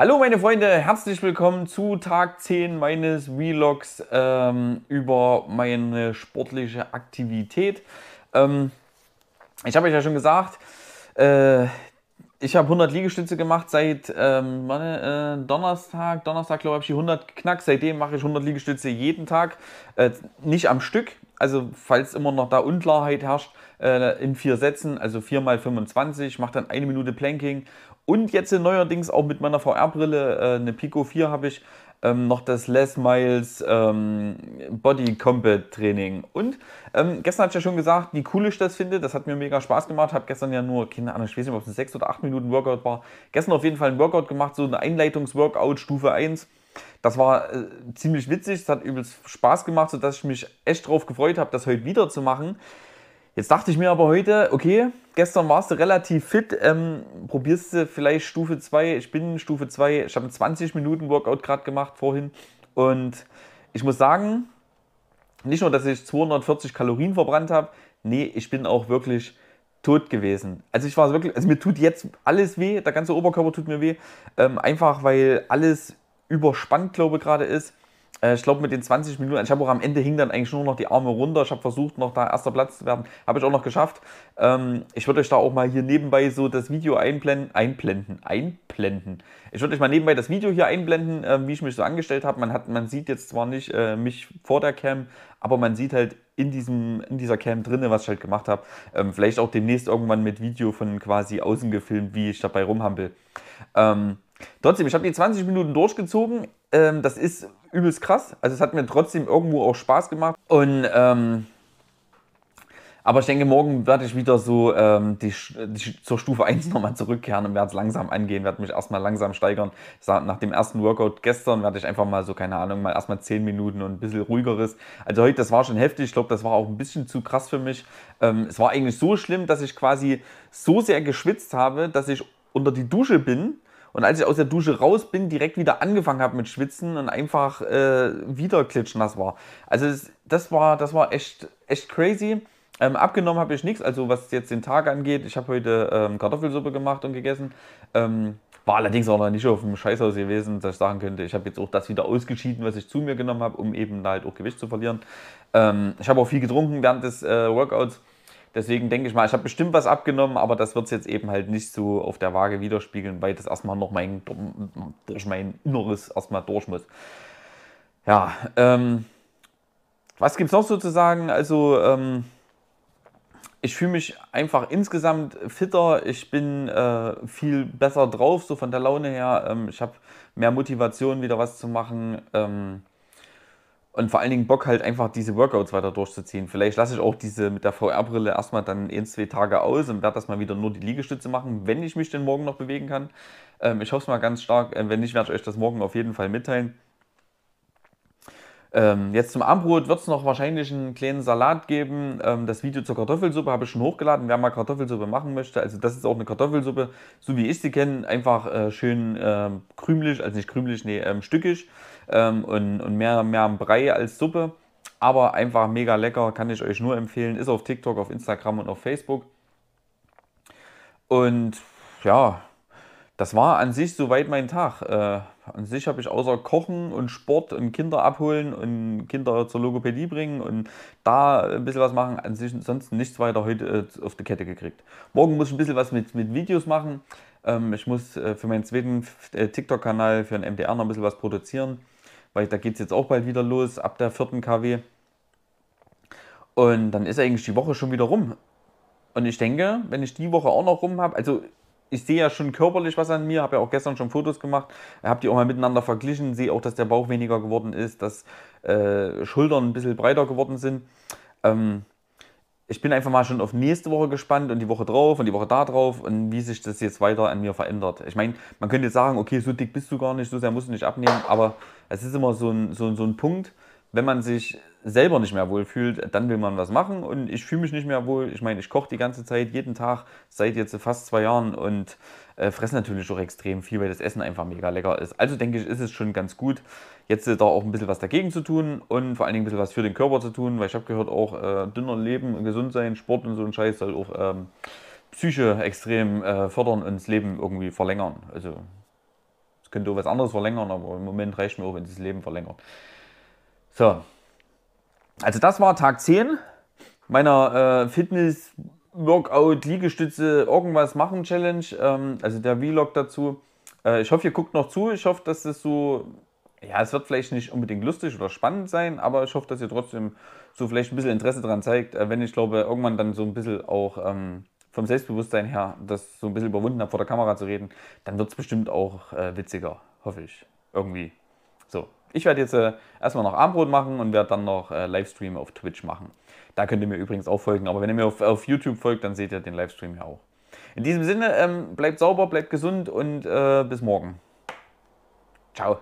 Hallo meine Freunde, herzlich willkommen zu Tag 10 meines Vlogs ähm, über meine sportliche Aktivität. Ähm, ich habe euch ja schon gesagt, äh, ich habe 100 Liegestütze gemacht seit ähm, meine, äh, Donnerstag. Donnerstag, glaube ich, habe ich die 100 geknackt. Seitdem mache ich 100 Liegestütze jeden Tag. Äh, nicht am Stück. Also, falls immer noch da Unklarheit herrscht, äh, in vier Sätzen, also 4 x 25, Ich mache dann eine Minute Planking. Und jetzt neuerdings auch mit meiner VR-Brille, äh, eine Pico 4 habe ich, ähm, noch das Les Miles ähm, Body Combat Training. Und ähm, gestern hat ich ja schon gesagt, wie cool ich das finde. Das hat mir mega Spaß gemacht. Habe gestern ja nur, keine Ahnung, ich weiß nicht, ob es ein 6 oder 8 Minuten Workout war. Gestern auf jeden Fall ein Workout gemacht, so ein Einleitungs-Workout Stufe 1. Das war äh, ziemlich witzig, es hat übelst Spaß gemacht, sodass ich mich echt drauf gefreut habe, das heute wieder zu machen. Jetzt dachte ich mir aber heute, okay, gestern warst du relativ fit, ähm, probierst du vielleicht Stufe 2, ich bin Stufe 2, ich habe einen 20 Minuten Workout gerade gemacht vorhin und ich muss sagen, nicht nur, dass ich 240 Kalorien verbrannt habe, nee, ich bin auch wirklich tot gewesen. Also ich war wirklich, also mir tut jetzt alles weh, der ganze Oberkörper tut mir weh, ähm, einfach weil alles überspannt, glaube ich, gerade ist. Äh, ich glaube, mit den 20 Minuten, ich habe auch am Ende hing dann eigentlich nur noch die Arme runter. Ich habe versucht, noch da erster Platz zu werden. Habe ich auch noch geschafft. Ähm, ich würde euch da auch mal hier nebenbei so das Video einblenden. Einblenden. Einblenden. Ich würde euch mal nebenbei das Video hier einblenden, ähm, wie ich mich so angestellt habe. Man, man sieht jetzt zwar nicht äh, mich vor der Cam, aber man sieht halt in, diesem, in dieser Cam drinne, was ich halt gemacht habe. Ähm, vielleicht auch demnächst irgendwann mit Video von quasi außen gefilmt, wie ich dabei rumhampel. Ähm, Trotzdem, ich habe die 20 Minuten durchgezogen. Ähm, das ist übelst krass. Also es hat mir trotzdem irgendwo auch Spaß gemacht. Und ähm, aber ich denke, morgen werde ich wieder so ähm, die, die, zur Stufe 1 nochmal zurückkehren und werde es langsam angehen, werde mich erstmal langsam steigern. nach dem ersten Workout gestern werde ich einfach mal so, keine Ahnung, mal erstmal 10 Minuten und ein bisschen ruhigeres. Also heute, das war schon heftig. Ich glaube, das war auch ein bisschen zu krass für mich. Ähm, es war eigentlich so schlimm, dass ich quasi so sehr geschwitzt habe, dass ich unter die Dusche bin und als ich aus der Dusche raus bin, direkt wieder angefangen habe mit Schwitzen und einfach äh, wieder klitschnass war. Also das, war, das war echt, echt crazy. Ähm, abgenommen habe ich nichts, also was jetzt den Tag angeht. Ich habe heute ähm, Kartoffelsuppe gemacht und gegessen. Ähm, war allerdings auch noch nicht auf dem Scheißhaus gewesen, dass ich sagen könnte, ich habe jetzt auch das wieder ausgeschieden, was ich zu mir genommen habe, um eben halt auch Gewicht zu verlieren. Ähm, ich habe auch viel getrunken während des äh, Workouts Deswegen denke ich mal, ich habe bestimmt was abgenommen, aber das wird es jetzt eben halt nicht so auf der Waage widerspiegeln, weil das erstmal noch mein, durch mein Inneres erstmal durch muss. Ja, ähm, was gibt es noch so zu sagen? Also, ähm, ich fühle mich einfach insgesamt fitter, ich bin äh, viel besser drauf, so von der Laune her. Ähm, ich habe mehr Motivation, wieder was zu machen. Ähm, und vor allen Dingen Bock halt einfach diese Workouts weiter durchzuziehen. Vielleicht lasse ich auch diese mit der VR-Brille erstmal dann ein, zwei Tage aus und werde das mal wieder nur die Liegestütze machen, wenn ich mich denn morgen noch bewegen kann. Ähm, ich hoffe es mal ganz stark. Ähm, wenn nicht, werde ich euch das morgen auf jeden Fall mitteilen. Ähm, jetzt zum Abendbrot wird es noch wahrscheinlich einen kleinen Salat geben. Ähm, das Video zur Kartoffelsuppe habe ich schon hochgeladen, wer mal Kartoffelsuppe machen möchte. Also das ist auch eine Kartoffelsuppe, so wie ich sie kenne, einfach äh, schön äh, krümelig, also nicht krümelig, nee, ähm, stückig ähm, und, und mehr, mehr Brei als Suppe. Aber einfach mega lecker, kann ich euch nur empfehlen. Ist auf TikTok, auf Instagram und auf Facebook. Und ja, das war an sich soweit mein Tag. Äh, an sich habe ich außer Kochen und Sport und Kinder abholen und Kinder zur Logopädie bringen und da ein bisschen was machen, an sich ansonsten nichts weiter heute äh, auf die Kette gekriegt. Morgen muss ich ein bisschen was mit, mit Videos machen. Ähm, ich muss äh, für meinen zweiten äh, TikTok-Kanal, für den MDR noch ein bisschen was produzieren, weil da geht es jetzt auch bald wieder los, ab der vierten KW. Und dann ist eigentlich die Woche schon wieder rum. Und ich denke, wenn ich die Woche auch noch rum habe, also ich sehe ja schon körperlich was an mir, habe ja auch gestern schon Fotos gemacht, habe die auch mal miteinander verglichen, sehe auch, dass der Bauch weniger geworden ist, dass äh, Schultern ein bisschen breiter geworden sind. Ähm, ich bin einfach mal schon auf nächste Woche gespannt und die Woche drauf und die Woche da drauf und wie sich das jetzt weiter an mir verändert. Ich meine, man könnte jetzt sagen, okay, so dick bist du gar nicht, so sehr musst du nicht abnehmen, aber es ist immer so ein, so, so ein Punkt, wenn man sich selber nicht mehr wohlfühlt, dann will man was machen und ich fühle mich nicht mehr wohl. Ich meine, ich koche die ganze Zeit, jeden Tag, seit jetzt fast zwei Jahren und äh, fresse natürlich auch extrem viel, weil das Essen einfach mega lecker ist. Also denke ich, ist es schon ganz gut, jetzt äh, da auch ein bisschen was dagegen zu tun und vor allen Dingen ein bisschen was für den Körper zu tun, weil ich habe gehört, auch äh, dünner leben, gesund sein, Sport und so ein Scheiß soll auch ähm, Psyche extrem äh, fördern und das Leben irgendwie verlängern. Also es könnte auch was anderes verlängern, aber im Moment reicht mir auch, wenn es das Leben verlängert. So, also das war Tag 10 meiner äh, Fitness Workout Liegestütze irgendwas machen Challenge, ähm, also der Vlog dazu. Äh, ich hoffe, ihr guckt noch zu. Ich hoffe, dass das so ja, es wird vielleicht nicht unbedingt lustig oder spannend sein, aber ich hoffe, dass ihr trotzdem so vielleicht ein bisschen Interesse daran zeigt, äh, wenn ich glaube, irgendwann dann so ein bisschen auch ähm, vom Selbstbewusstsein her das so ein bisschen überwunden habe, vor der Kamera zu reden, dann wird es bestimmt auch äh, witziger, hoffe ich. Irgendwie. So, ich werde jetzt äh, erstmal noch Abendbrot machen und werde dann noch äh, Livestream auf Twitch machen. Da könnt ihr mir übrigens auch folgen, aber wenn ihr mir auf, auf YouTube folgt, dann seht ihr den Livestream ja auch. In diesem Sinne, ähm, bleibt sauber, bleibt gesund und äh, bis morgen. Ciao.